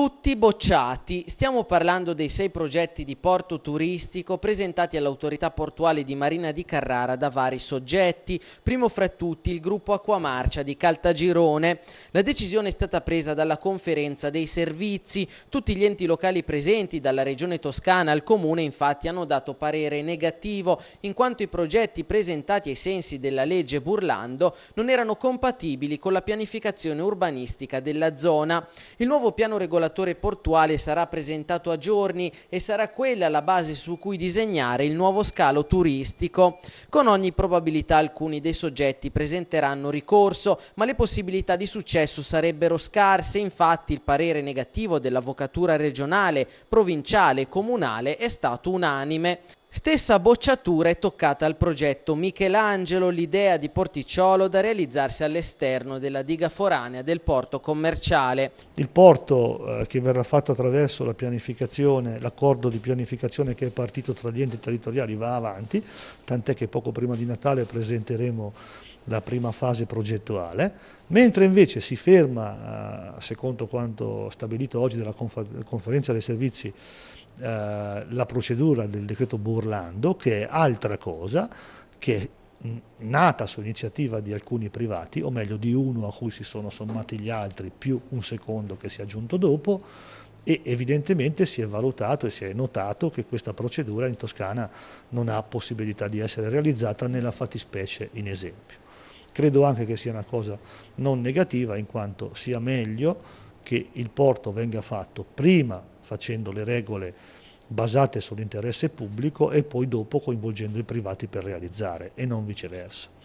tutti bocciati. Stiamo parlando dei sei progetti di porto turistico presentati all'autorità portuale di Marina di Carrara da vari soggetti, primo fra tutti il gruppo Acquamarcia di Caltagirone. La decisione è stata presa dalla conferenza dei servizi. Tutti gli enti locali presenti, dalla regione toscana al comune, infatti hanno dato parere negativo, in quanto i progetti presentati ai sensi della legge Burlando non erano compatibili con la pianificazione urbanistica della zona. Il nuovo piano regolatorio regolatore portuale sarà presentato a giorni e sarà quella la base su cui disegnare il nuovo scalo turistico. Con ogni probabilità alcuni dei soggetti presenteranno ricorso, ma le possibilità di successo sarebbero scarse, infatti il parere negativo dell'avvocatura regionale, provinciale e comunale è stato unanime. Stessa bocciatura è toccata al progetto Michelangelo l'idea di Porticciolo da realizzarsi all'esterno della diga foranea del porto commerciale. Il porto eh, che verrà fatto attraverso la pianificazione, l'accordo di pianificazione che è partito tra gli enti territoriali va avanti, tant'è che poco prima di Natale presenteremo la prima fase progettuale, mentre invece si ferma, eh, secondo quanto stabilito oggi dalla conferenza dei servizi, eh, la procedura del decreto Burlando, che è altra cosa, che è nata su iniziativa di alcuni privati, o meglio di uno a cui si sono sommati gli altri, più un secondo che si è aggiunto dopo, e evidentemente si è valutato e si è notato che questa procedura in Toscana non ha possibilità di essere realizzata nella fattispecie in esempio. Credo anche che sia una cosa non negativa in quanto sia meglio che il porto venga fatto prima facendo le regole basate sull'interesse pubblico e poi dopo coinvolgendo i privati per realizzare e non viceversa.